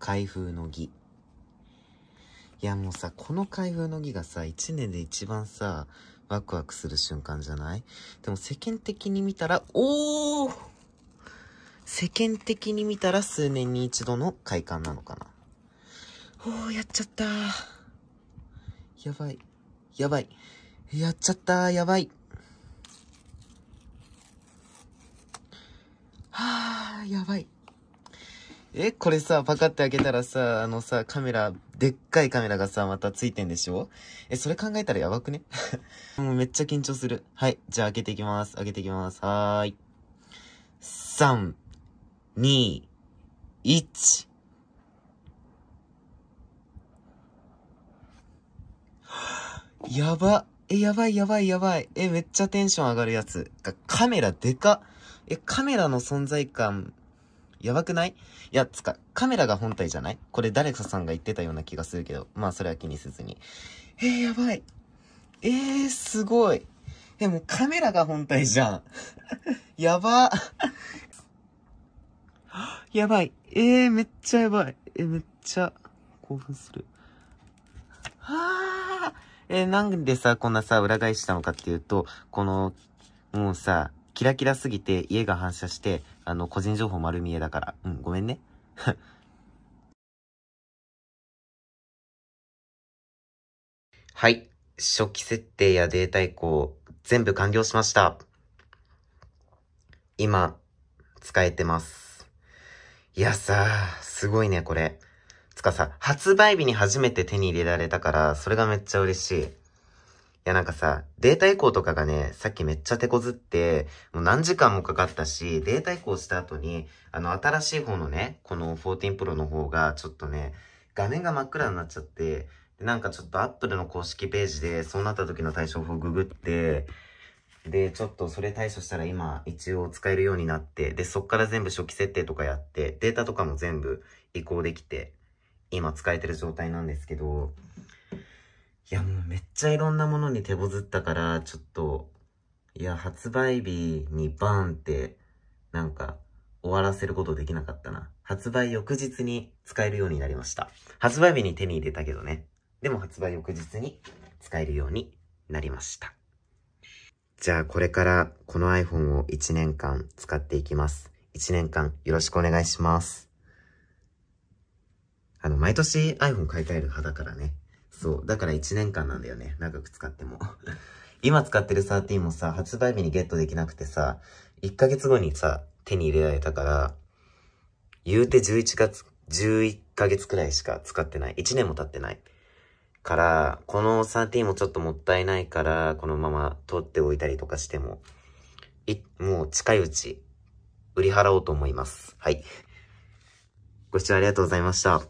開封の儀。いやもうさ、この開封の儀がさ、一年で一番さ、ワクワクする瞬間じゃないでも世間的に見たら、おお世間的に見たら数年に一度の快感なのかな。おー、やっちゃった。やばい。やばい。やっちゃった。やばい。はあ、やばい。え、これさ、パカって開けたらさ、あのさ、カメラ、でっかいカメラがさ、またついてんでしょえ、それ考えたらやばくね もうめっちゃ緊張する。はい。じゃあ開けていきます。開けていきます。はーい。3、2、1。やば。え、やばいやばいやばい。え、めっちゃテンション上がるやつ。カメラでかえ、カメラの存在感、やばくないいや、つか、カメラが本体じゃないこれ誰かさんが言ってたような気がするけど、まあそれは気にせずに。えー、やばい。えー、すごい。でもカメラが本体じゃん。やば。やばい。えー、めっちゃやばい。えめっちゃ興奮する。はあ。えー、なんでさ、こんなさ、裏返したのかっていうと、この、もうさ、キラキラすぎて家が反射して、あの、個人情報丸見えだから。うん、ごめんね。はい。初期設定やデータ移行、全部完了しました。今、使えてます。いやさ、すごいね、これ。つかさ、発売日に初めて手に入れられたから、それがめっちゃ嬉しい。いや、なんかさ、データ移行とかがね、さっきめっちゃ手こずって、もう何時間もかかったし、データ移行した後に、あの、新しい方のね、この14 Pro の方が、ちょっとね、画面が真っ暗になっちゃって、でなんかちょっと Apple の公式ページで、そうなった時の対処法ググって、で、ちょっとそれ対処したら今一応使えるようになって、で、そっから全部初期設定とかやって、データとかも全部移行できて、今使えてる状態なんですけど、いやもうめっちゃいろんなものに手こずったから、ちょっと、いや、発売日にバーンって、なんか、終わらせることできなかったな。発売翌日に使えるようになりました。発売日に手に入れたけどね。でも発売翌日に使えるようになりました。じゃあこれからこの iPhone を1年間使っていきます。1年間よろしくお願いします。あの、毎年 iPhone 買い替える派だからね。そう。だから1年間なんだよね。長く使っても。今使ってる13もさ、発売日にゲットできなくてさ、1ヶ月後にさ、手に入れられたから、言うて11月、11ヶ月くらいしか使ってない。1年も経ってない。から、この13もちょっともったいないから、このまま取っておいたりとかしても、い、もう近いうち、売り払おうと思います。はい。ご視聴ありがとうございました。